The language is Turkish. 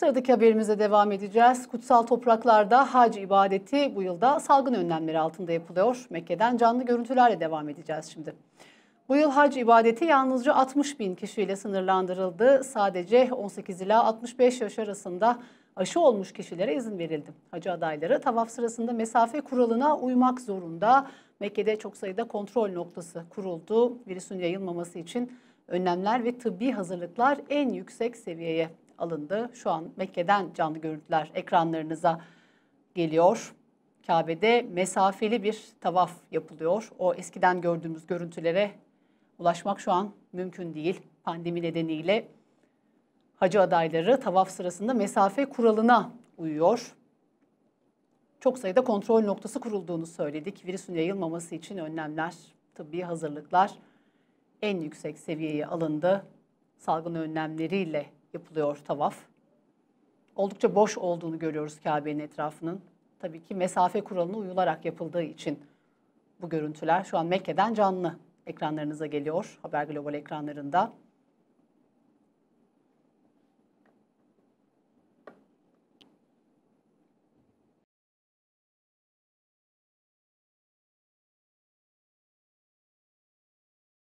Sıradaki haberimize devam edeceğiz. Kutsal topraklarda hac ibadeti bu yılda salgın önlemleri altında yapılıyor. Mekke'den canlı görüntülerle devam edeceğiz şimdi. Bu yıl hac ibadeti yalnızca 60 bin kişiyle sınırlandırıldı. Sadece 18 ila 65 yaş arasında aşı olmuş kişilere izin verildi. Hacı adayları tavaf sırasında mesafe kuralına uymak zorunda. Mekke'de çok sayıda kontrol noktası kuruldu. Virüsün yayılmaması için önlemler ve tıbbi hazırlıklar en yüksek seviyeye alındı. Şu an Mekke'den canlı görüntüler ekranlarınıza geliyor. Kabe'de mesafeli bir tavaf yapılıyor. O eskiden gördüğümüz görüntülere ulaşmak şu an mümkün değil. Pandemi nedeniyle hacı adayları tavaf sırasında mesafe kuralına uyuyor. Çok sayıda kontrol noktası kurulduğunu söyledik. Virüsün yayılmaması için önlemler, tıbbi hazırlıklar en yüksek seviyeye alındı. Salgın önlemleriyle yapılıyor tavaf. Oldukça boş olduğunu görüyoruz Kabe'nin etrafının. Tabii ki mesafe kuralına uyularak yapıldığı için bu görüntüler şu an Mekke'den canlı ekranlarınıza geliyor. Haber Global ekranlarında.